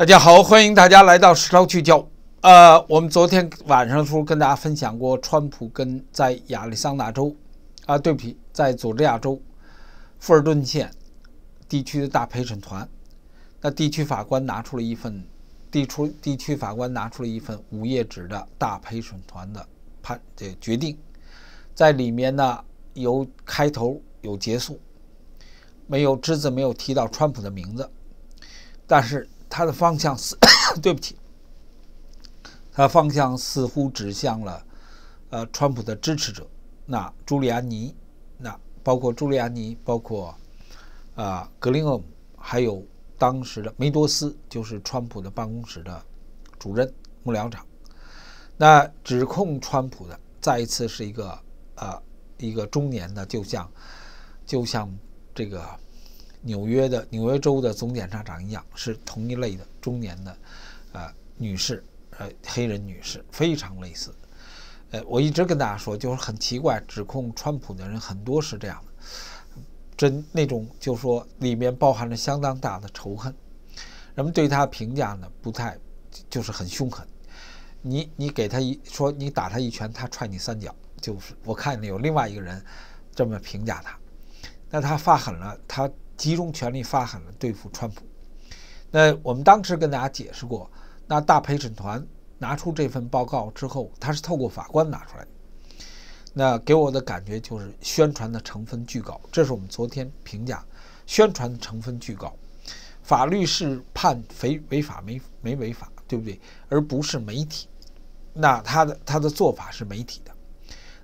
大家好，欢迎大家来到石涛聚焦。呃，我们昨天晚上时候跟大家分享过，川普跟在亚利桑那州，啊，对不起，在佐治亚州富尔顿县地区的大陪审团，那地区法官拿出了一份，地出地区法官拿出了一份五页纸的大陪审团的判这决定，在里面呢，有开头有结束，没有只字没有提到川普的名字，但是。他的方向是，对不起，他方向似乎指向了，呃，川普的支持者。那朱利安尼，那包括朱利安尼，包括啊格林厄姆，还有当时的梅多斯，就是川普的办公室的主任幕僚长。那指控川普的，再一次是一个呃一个中年的就像就像这个。纽约的纽约州的总检察长一样是同一类的中年的，呃，女士，呃，黑人女士，非常类似。呃，我一直跟大家说，就是很奇怪，指控川普的人很多是这样的，真那种就说里面包含了相当大的仇恨。人们对他评价呢不太，就是很凶狠。你你给他一说你打他一拳，他踹你三脚，就是我看有另外一个人这么评价他。那他发狠了，他。集中全力发狠了对付川普。那我们当时跟大家解释过，那大陪审团拿出这份报告之后，他是透过法官拿出来的。那给我的感觉就是宣传的成分巨高，这是我们昨天评价，宣传的成分巨高。法律是判违违法没没违法，对不对？而不是媒体。那他的他的做法是媒体的。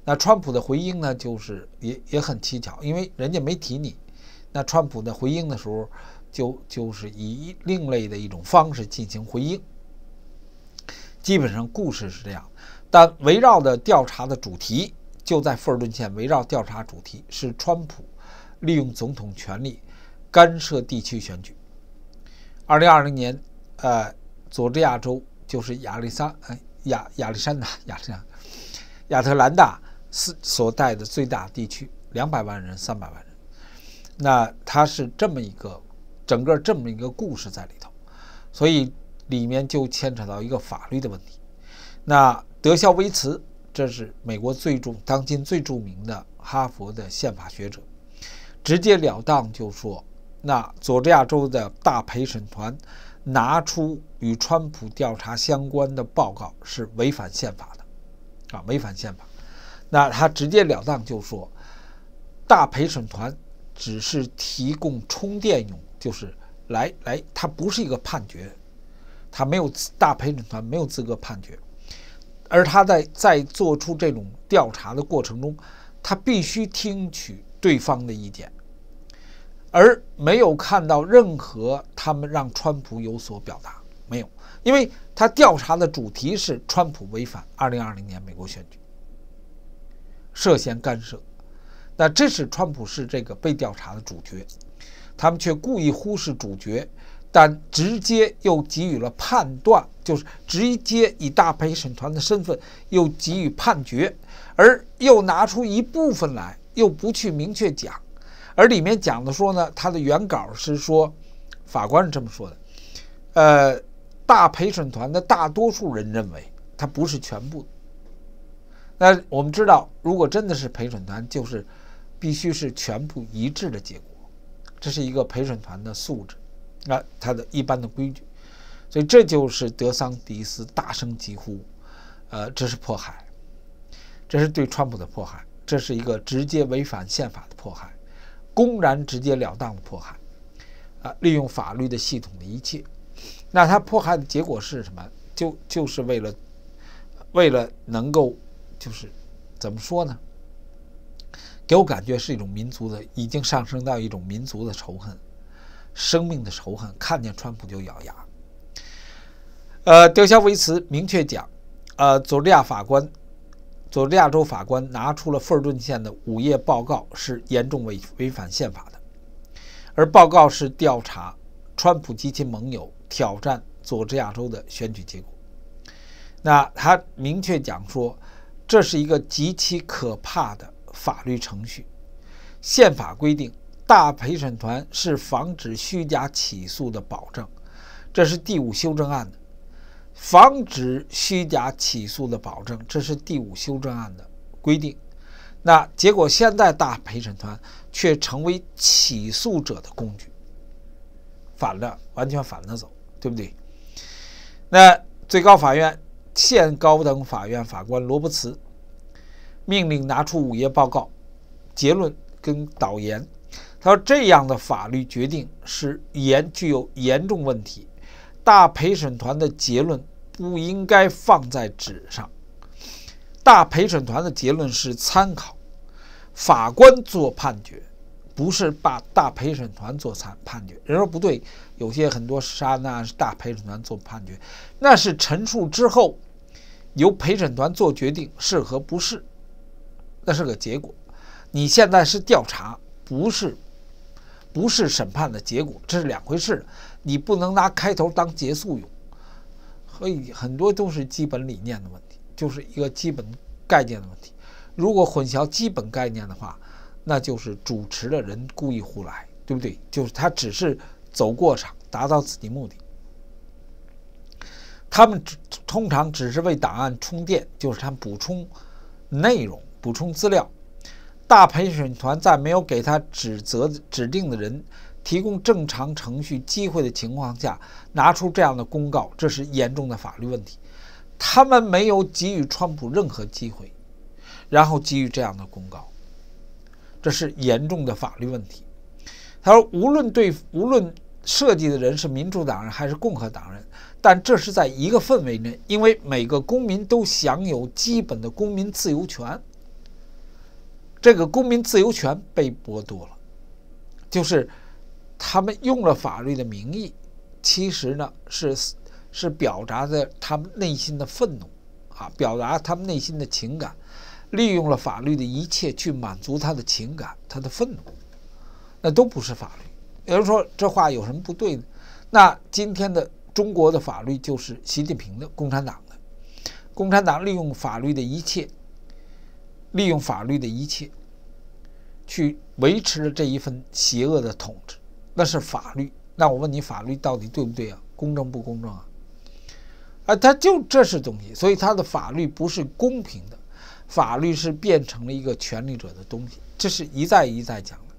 那川普的回应呢，就是也也很蹊跷，因为人家没提你。那川普的回应的时候，就就是以另类的一种方式进行回应。基本上故事是这样，但围绕的调查的主题就在富尔顿县，围绕调查主题是川普利用总统权力干涉地区选举。二零二零年，呃，佐治亚州就是亚历山，哎，亚亚历山大，亚历山，亚特兰大是所带的最大地区，两百万人，三百万人。那他是这么一个整个这么一个故事在里头，所以里面就牵扯到一个法律的问题。那德肖维茨，这是美国最重、当今最著名的哈佛的宪法学者，直截了当就说：那佐治亚州的大陪审团拿出与川普调查相关的报告是违反宪法的，啊，违反宪法。那他直截了当就说，大陪审团。只是提供充电用，就是来来，它不是一个判决，他没有大陪审团没有资格判决，而他在在做出这种调查的过程中，他必须听取对方的意见，而没有看到任何他们让川普有所表达，没有，因为他调查的主题是川普违反二零二零年美国选举，涉嫌干涉。那这是川普是这个被调查的主角，他们却故意忽视主角，但直接又给予了判断，就是直接以大陪审团的身份又给予判决，而又拿出一部分来又不去明确讲，而里面讲的说呢，他的原稿是说法官是这么说的，呃，大陪审团的大多数人认为他不是全部。那我们知道，如果真的是陪审团，就是。必须是全部一致的结果，这是一个陪审团的素质，啊，他的一般的规矩，所以这就是德桑迪斯大声疾呼，呃，这是迫害，这是对川普的迫害，这是一个直接违反宪法的迫害，公然直截了当的迫害，啊，利用法律的系统的一切，那他迫害的结果是什么？就就是为了为了能够就是怎么说呢？给我感觉是一种民族的，已经上升到一种民族的仇恨、生命的仇恨。看见川普就咬牙。呃，德肖维茨明确讲，呃，佐治亚法官、佐治亚州法官拿出了富尔顿县的午夜报告，是严重违违反宪法的。而报告是调查川普及其盟友挑战佐治亚州的选举结果。那他明确讲说，这是一个极其可怕的。法律程序，宪法规定大陪审团是防止虚假起诉的保证，这是第五修正案的防止虚假起诉的保证，这是第五修正案的规定。那结果现在大陪审团却成为起诉者的工具，反了，完全反了走，对不对？那最高法院现高等法院法官罗伯茨。命令拿出五页报告，结论跟导言。他说：“这样的法律决定是严具有严重问题。大陪审团的结论不应该放在纸上。大陪审团的结论是参考，法官做判决，不是把大陪审团做参判决。人说不对，有些很多杀人案是大陪审团做判决，那是陈述之后由陪审团做决定是和不是。”那是个结果，你现在是调查，不是，不是审判的结果，这是两回事。你不能拿开头当结束用，所以很多都是基本理念的问题，就是一个基本概念的问题。如果混淆基本概念的话，那就是主持的人故意胡来，对不对？就是他只是走过场，达到自己目的。他们通常只是为档案充电，就是他们补充内容。补充资料：大陪审团在没有给他指责指定的人提供正常程序机会的情况下，拿出这样的公告，这是严重的法律问题。他们没有给予川普任何机会，然后给予这样的公告，这是严重的法律问题。他说，无论对无论涉及的人是民主党人还是共和党人，但这是在一个氛围内，因为每个公民都享有基本的公民自由权。这个公民自由权被剥夺了，就是他们用了法律的名义，其实呢是是表达的他们内心的愤怒，啊，表达他们内心的情感，利用了法律的一切去满足他的情感，他的愤怒，那都不是法律。有人说这话有什么不对呢？那今天的中国的法律就是习近平的共产党的，共产党利用法律的一切。利用法律的一切，去维持了这一份邪恶的统治，那是法律。那我问你，法律到底对不对啊？公正不公正啊？啊，他就这是东西，所以他的法律不是公平的，法律是变成了一个权力者的东西。这是一再一再讲的。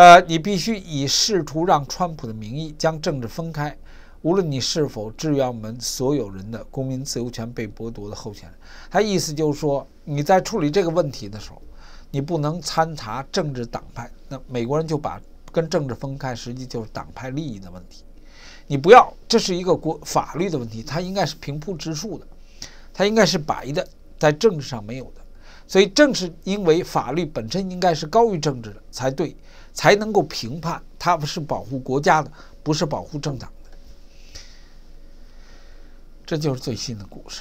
呃，你必须以试图让川普的名义将政治分开。无论你是否支援我们所有人的公民自由权被剥夺的候选人，他意思就是说，你在处理这个问题的时候，你不能参杂政治党派。那美国人就把跟政治分开，实际就是党派利益的问题。你不要，这是一个国法律的问题，它应该是平铺直述的，它应该是白的，在政治上没有的。所以正是因为法律本身应该是高于政治的才对，才能够评判它不是保护国家的，不是保护政党。这就是最新的故事。